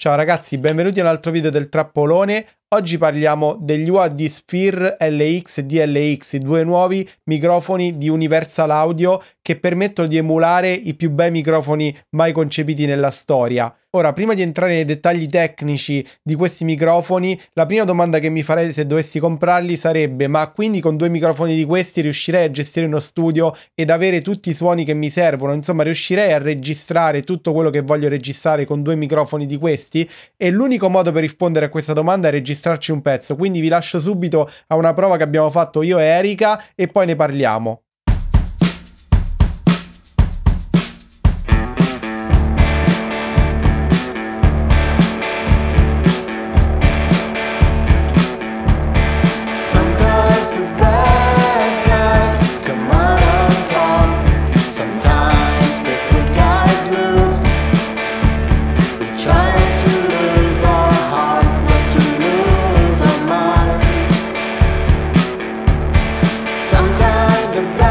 Ciao ragazzi, benvenuti all'altro video del trappolone. Oggi parliamo degli UAD Sphere LX e DLX, due nuovi microfoni di Universal Audio che permettono di emulare i più bei microfoni mai concepiti nella storia. Ora, prima di entrare nei dettagli tecnici di questi microfoni, la prima domanda che mi farei se dovessi comprarli sarebbe: ma quindi con due microfoni di questi riuscirei a gestire uno studio ed avere tutti i suoni che mi servono? Insomma, riuscirei a registrare tutto quello che voglio registrare con due microfoni di questi? E l'unico modo per rispondere a questa domanda è registrarci un pezzo. Quindi vi lascio subito a una prova che abbiamo fatto io e Erika e poi ne parliamo. the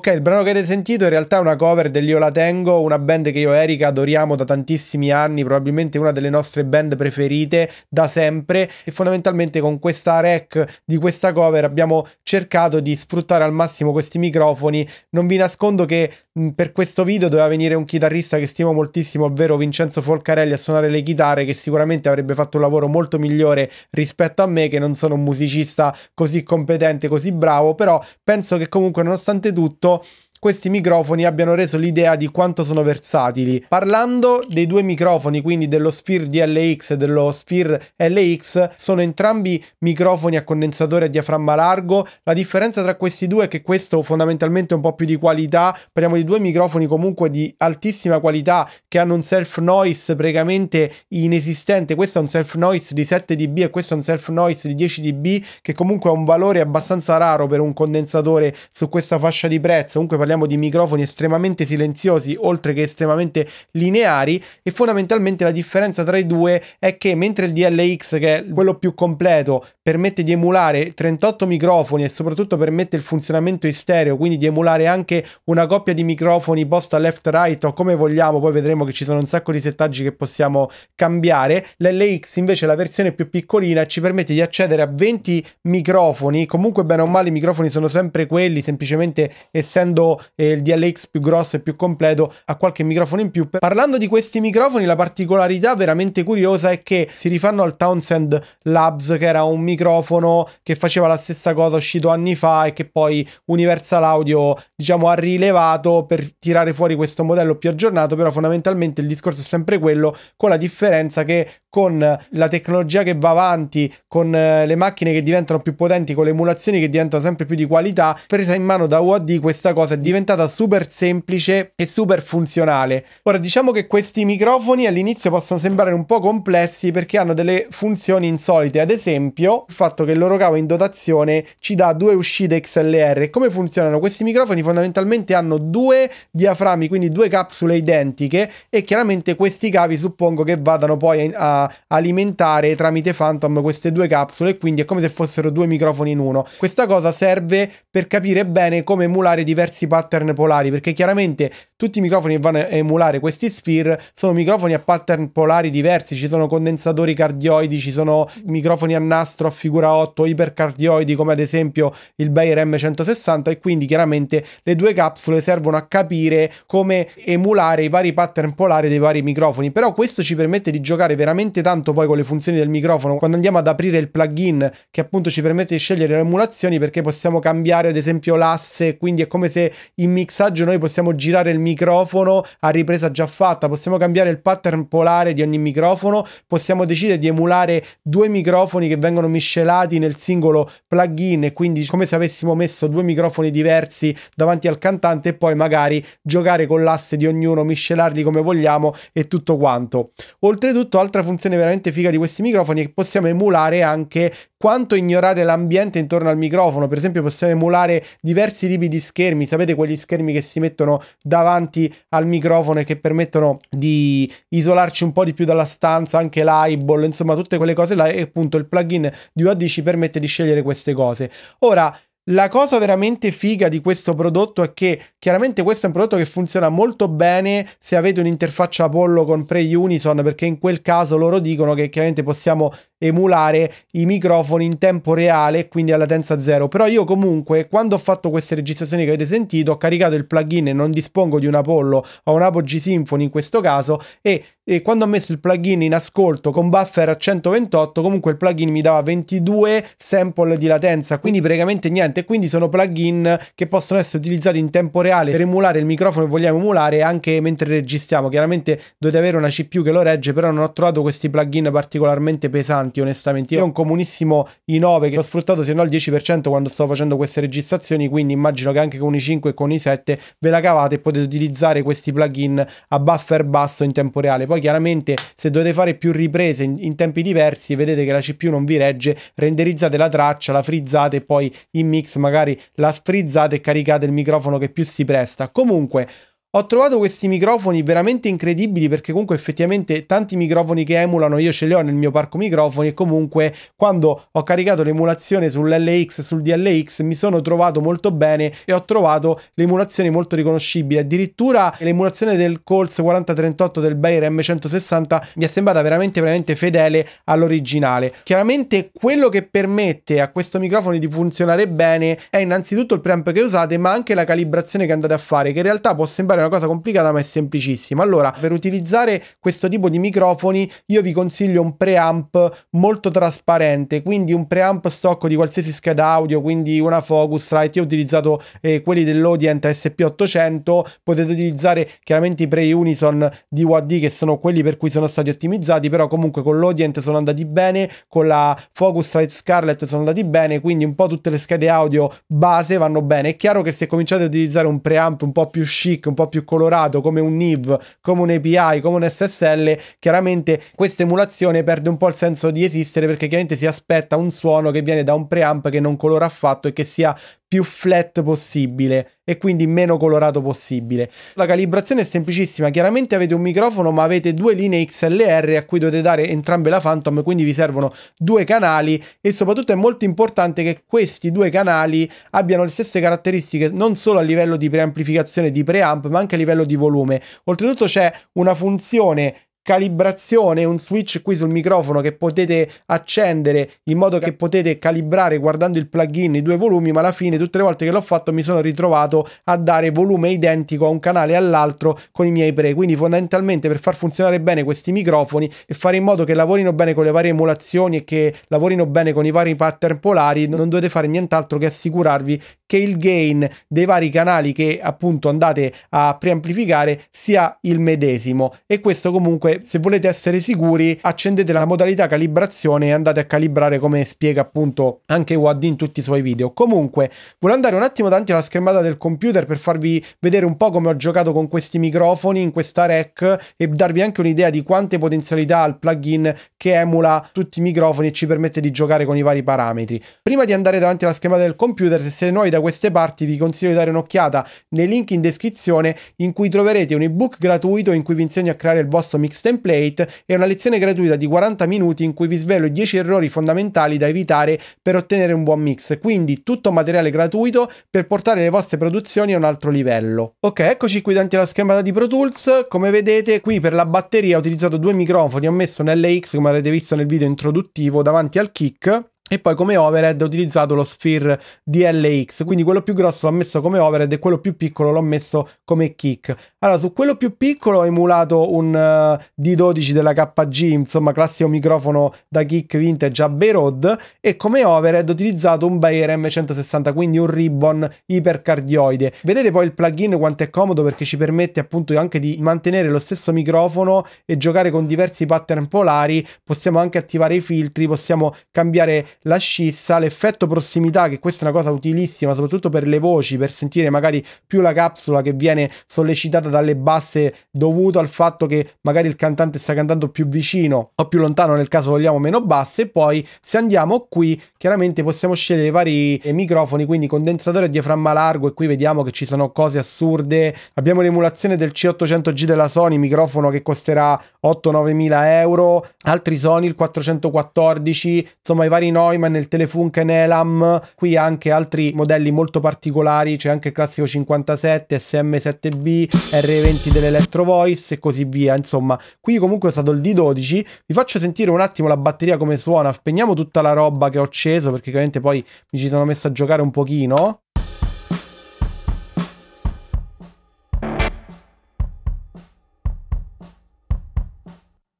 Ok, il brano che avete sentito in realtà è una cover dell'Io La Tengo, una band che io e Erika adoriamo da tantissimi anni, probabilmente una delle nostre band preferite da sempre e fondamentalmente con questa rec di questa cover abbiamo cercato di sfruttare al massimo questi microfoni. Non vi nascondo che mm, per questo video doveva venire un chitarrista che stimo moltissimo, ovvero Vincenzo Folcarelli a suonare le chitarre, che sicuramente avrebbe fatto un lavoro molto migliore rispetto a me, che non sono un musicista così competente, così bravo, però penso che comunque nonostante tutto to questi microfoni abbiano reso l'idea di quanto sono versatili. Parlando dei due microfoni, quindi dello Sphere DLX e dello Sphere LX, sono entrambi microfoni a condensatore a diaframma largo. La differenza tra questi due è che questo fondamentalmente è un po' più di qualità. Parliamo di due microfoni comunque di altissima qualità che hanno un self noise praticamente inesistente. Questo è un self noise di 7 dB e questo è un self noise di 10 dB che comunque ha un valore abbastanza raro per un condensatore su questa fascia di prezzo. Comunque parliamo parliamo di microfoni estremamente silenziosi oltre che estremamente lineari e fondamentalmente la differenza tra i due è che mentre il DLX che è quello più completo permette di emulare 38 microfoni e soprattutto permette il funzionamento in stereo quindi di emulare anche una coppia di microfoni posta left right o come vogliamo poi vedremo che ci sono un sacco di settaggi che possiamo cambiare l'LX invece la versione più piccolina ci permette di accedere a 20 microfoni comunque bene o male i microfoni sono sempre quelli semplicemente essendo nuovo e il DLX più grosso e più completo ha qualche microfono in più. Parlando di questi microfoni, la particolarità veramente curiosa è che si rifanno al Townsend Labs, che era un microfono che faceva la stessa cosa uscito anni fa e che poi Universal Audio, diciamo, ha rilevato per tirare fuori questo modello più aggiornato, però fondamentalmente il discorso è sempre quello, con la differenza che con la tecnologia che va avanti, con eh, le macchine che diventano più potenti, con le emulazioni che diventano sempre più di qualità, presa in mano da UAD questa cosa è diventata super semplice e super funzionale. Ora diciamo che questi microfoni all'inizio possono sembrare un po' complessi perché hanno delle funzioni insolite, ad esempio il fatto che il loro cavo in dotazione ci dà due uscite XLR. Come funzionano? Questi microfoni fondamentalmente hanno due diaframmi, quindi due capsule identiche e chiaramente questi cavi suppongo che vadano poi a alimentare tramite Phantom queste due capsule e quindi è come se fossero due microfoni in uno. Questa cosa serve per capire bene come emulare diversi pattern polari perché chiaramente tutti i microfoni che vanno a emulare questi sphere sono microfoni a pattern polari diversi, ci sono condensatori cardioidi, ci sono microfoni a nastro a figura 8, ipercardioidi come ad esempio il Bayer M160 e quindi chiaramente le due capsule servono a capire come emulare i vari pattern polari dei vari microfoni, però questo ci permette di giocare veramente talmente tanto poi con le funzioni del microfono quando andiamo ad aprire il plugin che appunto ci permette di scegliere le emulazioni perché possiamo cambiare ad esempio l'asse, quindi è come se in mixaggio noi possiamo girare il microfono a ripresa già fatta, possiamo cambiare il pattern polare di ogni microfono, possiamo decidere di emulare due microfoni che vengono miscelati nel singolo plugin e quindi come se avessimo messo due microfoni diversi davanti al cantante e poi magari giocare con l'asse di ognuno, miscelarli come vogliamo e tutto quanto. Oltretutto altra funzione funzione veramente figa di questi microfoni è che possiamo emulare anche quanto ignorare l'ambiente intorno al microfono. Per esempio, possiamo emulare diversi tipi di schermi. Sapete quegli schermi che si mettono davanti al microfono e che permettono di isolarci un po' di più dalla stanza, anche l'eyeball, insomma, tutte quelle cose là. E appunto il plugin di UAD ci permette di scegliere queste cose. Ora. La cosa veramente figa di questo prodotto è che chiaramente questo è un prodotto che funziona molto bene se avete un'interfaccia Apollo con pre-Unison perché in quel caso loro dicono che chiaramente possiamo emulare i microfoni in tempo reale, quindi a latenza zero. Però io comunque, quando ho fatto queste registrazioni che avete sentito, ho caricato il plugin e non dispongo di un Apollo ho un Apple G Symphony in questo caso e, e quando ho messo il plugin in ascolto con buffer a 128, comunque il plugin mi dava 22 sample di latenza, quindi praticamente niente. Quindi sono plugin che possono essere utilizzati in tempo reale per emulare il microfono che vogliamo emulare anche mentre registriamo. Chiaramente dovete avere una CPU che lo regge, però non ho trovato questi plugin particolarmente pesanti tanti, onestamente. Io ho un comunissimo i9 che ho sfruttato se no il 10% quando stavo facendo queste registrazioni, quindi immagino che anche con i 5 e con i 7 ve la cavate e potete utilizzare questi plugin a buffer basso in tempo reale. Poi chiaramente se dovete fare più riprese in, in tempi diversi, vedete che la CPU non vi regge, renderizzate la traccia, la frizzate e poi in mix magari la sfrizzate e caricate il microfono che più si presta. Comunque ho trovato questi microfoni veramente incredibili perché comunque effettivamente tanti microfoni che emulano io ce li ho nel mio parco microfoni e comunque quando ho caricato l'emulazione sull'LX e sul DLX mi sono trovato molto bene e ho trovato l'emulazione molto riconoscibile. Addirittura l'emulazione del Colts 4038 del Bayer M160 mi è sembrata veramente veramente fedele all'originale. Chiaramente quello che permette a questo microfono di funzionare bene è innanzitutto il preamp che usate ma anche la calibrazione che andate a fare che in realtà può sembrare è una cosa complicata ma è semplicissima. Allora, per utilizzare questo tipo di microfoni io vi consiglio un preamp molto trasparente, quindi un preamp stock di qualsiasi scheda audio, quindi una Focusrite, io ho utilizzato eh, quelli dell'Audient SP800, potete utilizzare chiaramente i pre-unison di WAD che sono quelli per cui sono stati ottimizzati, però comunque con l'Audient sono andati bene, con la Focusrite Scarlett sono andati bene, quindi un po' tutte le schede audio base vanno bene. È chiaro che se cominciate ad utilizzare un preamp un po' più chic, un po' più colorato, come un NIV, come un API, come un SSL, chiaramente questa emulazione perde un po' il senso di esistere perché chiaramente si aspetta un suono che viene da un preamp che non colora affatto e che sia più flat possibile e quindi meno colorato possibile. La calibrazione è semplicissima, chiaramente avete un microfono ma avete due linee XLR a cui dovete dare entrambe la Phantom, quindi vi servono due canali e soprattutto è molto importante che questi due canali abbiano le stesse caratteristiche non solo a livello di preamplificazione di preamp ma anche a livello di volume. Oltretutto c'è una funzione calibrazione, un switch qui sul microfono che potete accendere in modo che potete calibrare guardando il plugin i due volumi, ma alla fine tutte le volte che l'ho fatto mi sono ritrovato a dare volume identico a un canale e all'altro con i miei pre, quindi fondamentalmente per far funzionare bene questi microfoni e fare in modo che lavorino bene con le varie emulazioni e che lavorino bene con i vari pattern polari, non dovete fare nient'altro che assicurarvi che il gain dei vari canali che appunto andate a preamplificare sia il medesimo e questo comunque se volete essere sicuri, accendete la modalità calibrazione e andate a calibrare come spiega appunto anche WAD in tutti i suoi video. Comunque, voglio andare un attimo davanti alla schermata del computer per farvi vedere un po' come ho giocato con questi microfoni in questa rack e darvi anche un'idea di quante potenzialità ha il plugin che emula tutti i microfoni e ci permette di giocare con i vari parametri. Prima di andare davanti alla schermata del computer, se siete nuovi da queste parti, vi consiglio di dare un'occhiata nei link in descrizione in cui troverete un ebook gratuito in cui vi insegno a creare il vostro mix Template è una lezione gratuita di 40 minuti in cui vi svelo 10 errori fondamentali da evitare per ottenere un buon mix, quindi tutto materiale gratuito per portare le vostre produzioni a un altro livello. Ok, eccoci qui davanti alla schermata di Pro Tools, come vedete qui per la batteria ho utilizzato due microfoni, ho messo un LX come avete visto nel video introduttivo davanti al kick e poi come overhead ho utilizzato lo sphere DLX, quindi quello più grosso l'ho messo come overhead e quello più piccolo l'ho messo come kick. Allora, su quello più piccolo ho emulato un uh, eh, D12 della KG, insomma classico microfono da kick vintage a Beirod, e come overhead ho utilizzato un Bayer M160, quindi un ribbon ipercardioide. Vedete poi il plugin quanto è comodo perché ci permette appunto anche di mantenere lo stesso microfono e giocare con diversi pattern polari, possiamo anche attivare i filtri, possiamo cambiare la scissa, l'effetto prossimità, che questa è una cosa utilissima soprattutto per le voci, per sentire magari più la capsula che viene sollecitata dalle basse dovuto al fatto che magari il cantante sta cantando più vicino o più lontano nel caso vogliamo meno basse. E poi se andiamo qui chiaramente possiamo scegliere vari microfoni, quindi condensatore e diaframma largo e qui vediamo che ci sono cose assurde. Abbiamo l'emulazione del C800G della Sony, microfono che costerà 8-9 mila euro, altri Sony il 414, insomma i vari nodi Neumann, il Telefunken Elam, qui anche altri modelli molto particolari, c'è anche il classico 57, SM7B, R20 dell'Electro Voice e così via, insomma. Qui comunque è stato il D12, vi faccio sentire un attimo la batteria come suona, spegniamo tutta la roba che ho acceso perché ovviamente poi mi ci sono messo a giocare un pochino.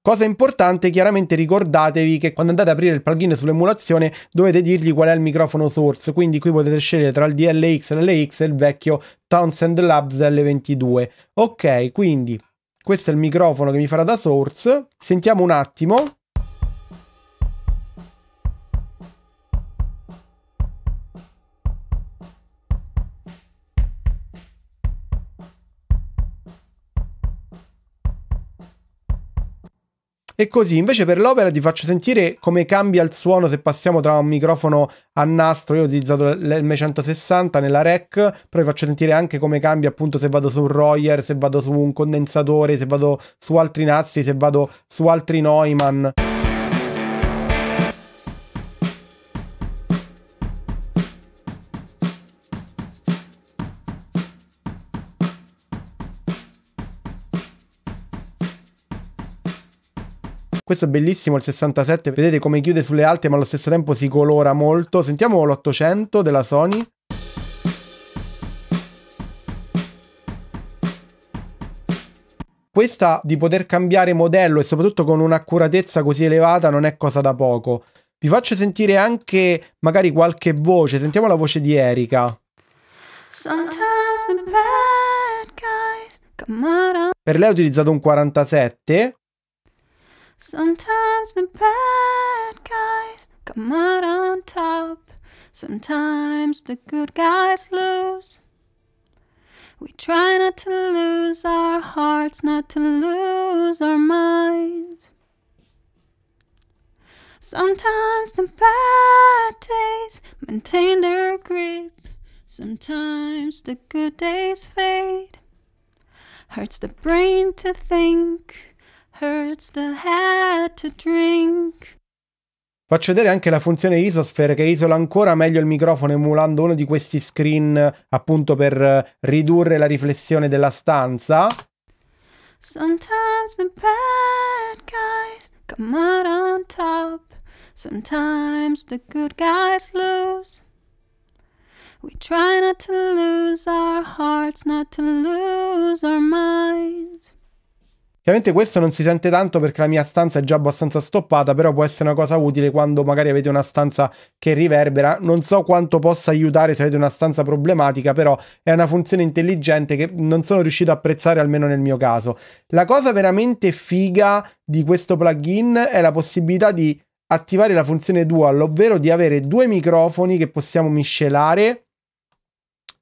Cosa importante, chiaramente ricordatevi che quando andate ad aprire il plugin sull'emulazione dovete dirgli qual è il microfono source, quindi qui potete scegliere tra il DLX, l'LX e il vecchio Townsend Labs L22. Ok, quindi questo è il microfono che mi farà da source. Sentiamo un attimo. e così. Invece per l'opera ti faccio sentire come cambia il suono se passiamo tra un microfono a nastro, io ho utilizzato l'M160 nella REC, però vi faccio sentire anche come cambia appunto se vado su un Royer, se vado su un condensatore, se vado su altri nastri, se vado su altri Neumann. Questo è bellissimo il 67, vedete come chiude sulle alte ma allo stesso tempo si colora molto. Sentiamo l'800 della Sony. Questa di poter cambiare modello e soprattutto con un'accuratezza così elevata non è cosa da poco. Vi faccio sentire anche magari qualche voce, sentiamo la voce di Erika. Per lei ho utilizzato un 47, Sometimes the bad guys come out on top. Sometimes the good guys lose. We try not to lose our hearts, not to lose our minds. Sometimes the bad days maintain their grip. Sometimes the good days fade. Hurts the brain to think. hurts the head to drink. Faccio vedere anche la funzione Isosphere che isola ancora meglio il microfono emulando uno di questi screen appunto per eh, ridurre la riflessione della stanza. Sometimes the bad guys come out on top, sometimes the good guys lose. We try not to lose our hearts, not to lose our minds. Ovviamente questo non si sente tanto perché la mia stanza è già abbastanza stoppata, però può essere una cosa utile quando magari avete una stanza che riverbera. Non so quanto possa aiutare se avete una stanza problematica, però è una funzione intelligente che non sono riuscito a apprezzare almeno nel mio caso. La cosa veramente figa di questo plugin è la possibilità di attivare la funzione dual, ovvero di avere due microfoni che possiamo miscelare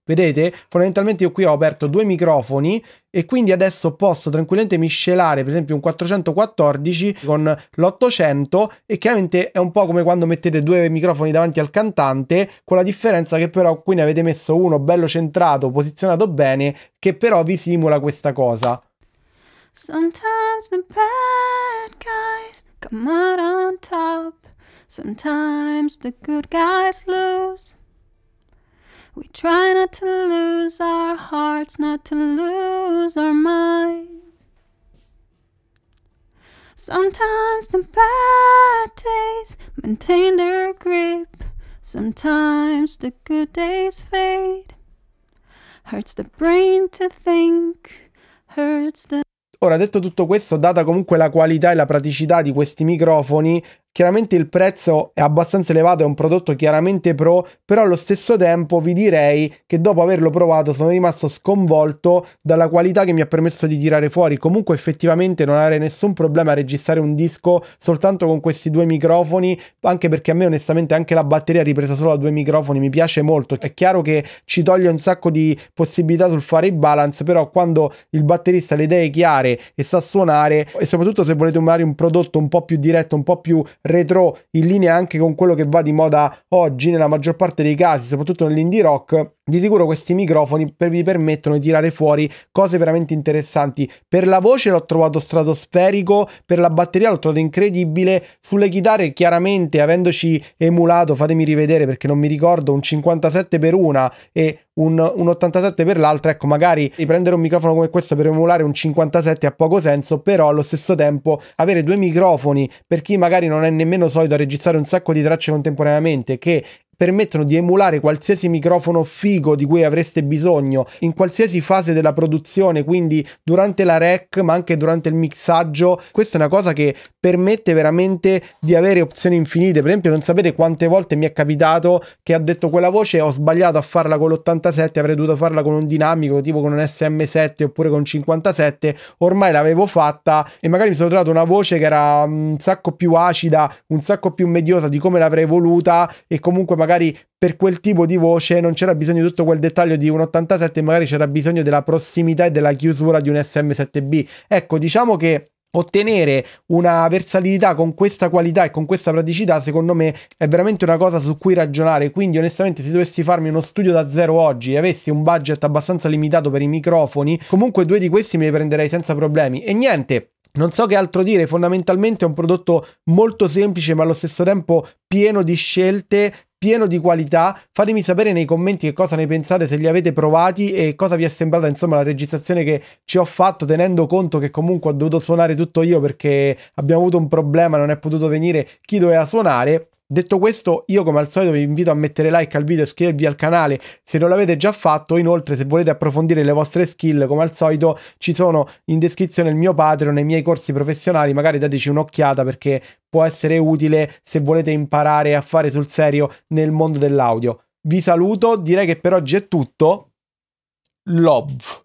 Vedete? Fondamentalmente io qui ho aperto due microfoni e quindi adesso posso tranquillamente miscelare per esempio un 414 con l'800 e chiaramente è un po' come quando mettete due microfoni davanti al cantante con la differenza che però qui ne avete messo uno bello centrato, posizionato bene che però vi simula questa cosa. Sometimes the bad guys come out on top Sometimes the good guys lose We try not to lose our hearts, not to lose our minds. Sometimes the bad days maintain their grip, sometimes the good days fade. Hurts the brain to think, hurts the Ora, detto tutto questo, data comunque la qualità e la praticità di questi microfoni, Chiaramente il prezzo è abbastanza elevato, è un prodotto chiaramente pro, però allo stesso tempo vi direi che dopo averlo provato sono rimasto sconvolto dalla qualità che mi ha permesso di tirare fuori. Comunque effettivamente non avrei nessun problema a registrare un disco soltanto con questi due microfoni, anche perché a me onestamente anche la batteria ripresa solo da due microfoni mi piace molto. È chiaro che ci toglie un sacco di possibilità sul fare i balance, però quando il batterista ha le idee chiare e sa suonare e soprattutto se volete magari un prodotto un po' più diretto, un po' più retro in linea anche con quello che va di moda oggi nella maggior parte dei casi, soprattutto nell'indie rock, di sicuro questi microfoni per, vi permettono di tirare fuori cose veramente interessanti. Per la voce l'ho trovato stratosferico, per la batteria l'ho trovato incredibile, sulle chitarre chiaramente avendoci emulato, fatemi rivedere perché non mi ricordo, un 57 per una e un, un 87 per l'altra, ecco magari prendere un microfono come questo per emulare un 57 ha poco senso, però allo stesso tempo avere due microfoni per chi magari non è è nemmeno solito a registrare un sacco di tracce contemporaneamente che permettono di emulare qualsiasi microfono figo di cui avreste bisogno in qualsiasi fase della produzione, quindi durante la rec ma anche durante il mixaggio. Questa è una cosa che permette veramente di avere opzioni infinite. Per esempio non sapete quante volte mi è capitato che ho detto quella voce ho sbagliato a farla con l'87, avrei dovuto farla con un dinamico tipo con un SM7 oppure con 57, ormai l'avevo fatta e magari mi sono trovato una voce che era mm, un sacco più acida, un sacco più mediosa di come l'avrei voluta e comunque magari magari per quel tipo di voce non c'era bisogno di tutto quel dettaglio di un 87, magari c'era bisogno della prossimità e della chiusura di un SM7B. Ecco, diciamo che ottenere una versatilità con questa qualità e con questa praticità secondo me è veramente una cosa su cui ragionare quindi onestamente se dovessi farmi uno studio da zero oggi e avessi un budget abbastanza limitato per i microfoni comunque due di questi me li prenderei senza problemi e niente non so che altro dire, fondamentalmente è un prodotto molto semplice ma allo stesso tempo pieno di scelte pieno di qualità. Fatemi sapere nei commenti che cosa ne pensate, se li avete provati e cosa vi è sembrata insomma la registrazione che ci ho fatto, tenendo conto che comunque ho dovuto suonare tutto io perché abbiamo avuto un problema, non è potuto venire chi doveva suonare. Detto questo, io come al solito vi invito a mettere like al video e iscrivervi al canale se non l'avete già fatto. Inoltre, se volete approfondire le vostre skill, come al solito, ci sono in descrizione il mio Patreon e i miei corsi professionali. Magari dateci un'occhiata perché può essere utile se volete imparare a fare sul serio nel mondo dell'audio. Vi saluto, direi che per oggi è tutto. Love.